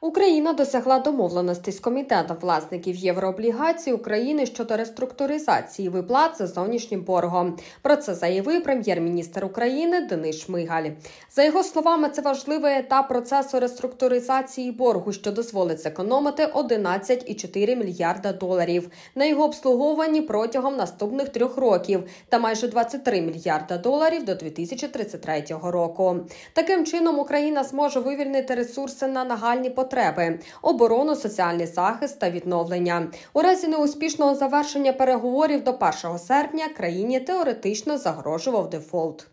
Україна досягла домовленості з комітетом власників єврооблігацій України щодо реструктуризації виплат за зовнішнім боргом. Про це заявив прем'єр-міністр України Денис Шмигаль. За його словами, це важливий етап процесу реструктуризації боргу, що дозволить зекономити 11,4 мільярда доларів на його обслуговуванні протягом наступних трьох років та майже 23 мільярда доларів до 2033 року. Таким чином Україна зможе вивільнити ресурси на нагальні потреби потреби, оборону, соціальний захист та відновлення. У разі неуспішного завершення переговорів до 1 серпня країні теоретично загрожував дефолт.